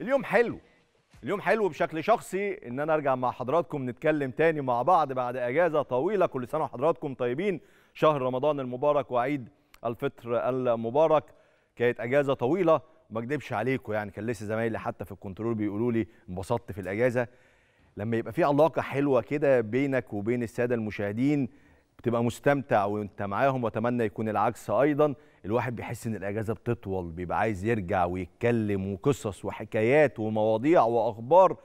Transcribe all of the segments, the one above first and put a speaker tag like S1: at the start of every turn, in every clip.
S1: اليوم حلو اليوم حلو بشكل شخصي ان انا ارجع مع حضراتكم نتكلم تاني مع بعض بعد اجازه طويله كل سنه وحضراتكم طيبين شهر رمضان المبارك وعيد الفطر المبارك كانت اجازه طويله ما اكدبش عليكم يعني كان لسه زمايلي حتى في الكنترول بيقولوا لي انبسطت في الاجازه لما يبقى في علاقه حلوه كده بينك وبين الساده المشاهدين بتبقى مستمتع وانت معاهم واتمنى يكون العكس ايضا الواحد بيحس ان الاجازه بتطول بيبقى عايز يرجع ويتكلم وقصص وحكايات ومواضيع واخبار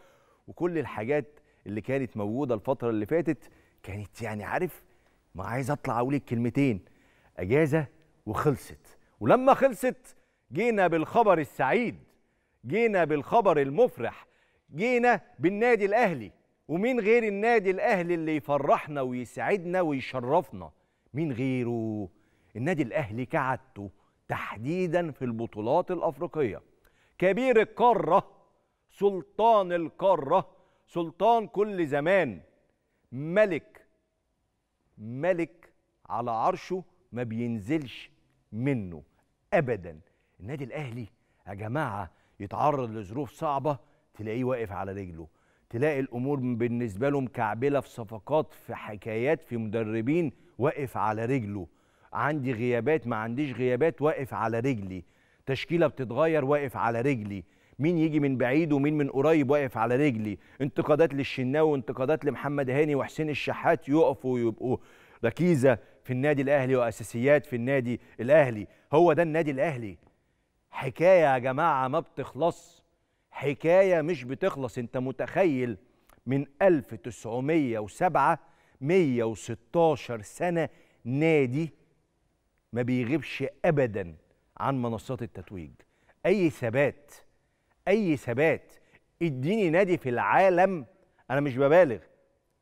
S1: وكل الحاجات اللي كانت موجوده الفتره اللي فاتت كانت يعني عارف ما عايز اطلع اقول الكلمتين اجازه وخلصت ولما خلصت جينا بالخبر السعيد جينا بالخبر المفرح جينا بالنادي الاهلي ومين غير النادي الاهلي اللي يفرحنا ويسعدنا ويشرفنا مين غيره النادي الاهلي كعادته تحديدا في البطولات الافريقيه كبير القاره سلطان القاره سلطان كل زمان ملك ملك على عرشه ما بينزلش منه ابدا النادي الاهلي يا جماعه يتعرض لظروف صعبه تلاقيه واقف على رجله تلاقي الامور بالنسبه له مكعبله في صفقات في حكايات في مدربين واقف على رجله عندي غيابات ما عنديش غيابات واقف على رجلي تشكيله بتتغير واقف على رجلي مين يجي من بعيد ومين من قريب واقف على رجلي انتقادات للشناوي وانتقادات لمحمد هاني وحسين الشحات يقفوا ويبقوا ركيزه في النادي الاهلي واساسيات في النادي الاهلي هو ده النادي الاهلي حكايه يا جماعه ما بتخلص حكايه مش بتخلص انت متخيل من 1907 116 سنه نادي ما بيغيبش ابدا عن منصات التتويج اي ثبات اي ثبات اديني نادي في العالم انا مش ببالغ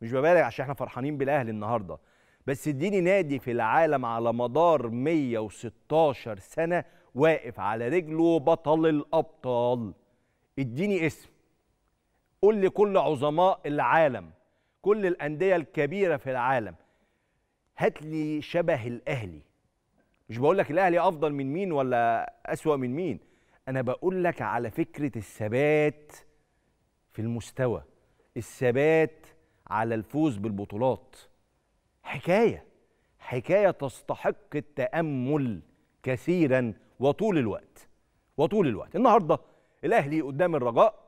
S1: مش ببالغ عشان احنا فرحانين بالاهلي النهارده بس اديني نادي في العالم على مدار 116 سنه واقف على رجله بطل الابطال اديني اسم قول لي كل عظماء العالم كل الانديه الكبيره في العالم هات لي شبه الاهلي مش بقول لك الاهلي افضل من مين ولا اسوا من مين انا بقول لك على فكره الثبات في المستوى الثبات على الفوز بالبطولات حكايه حكايه تستحق التامل كثيرا وطول الوقت وطول الوقت النهارده الاهلي قدام الرجاء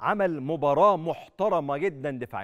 S1: عمل مباراه محترمه جدا دفاعيا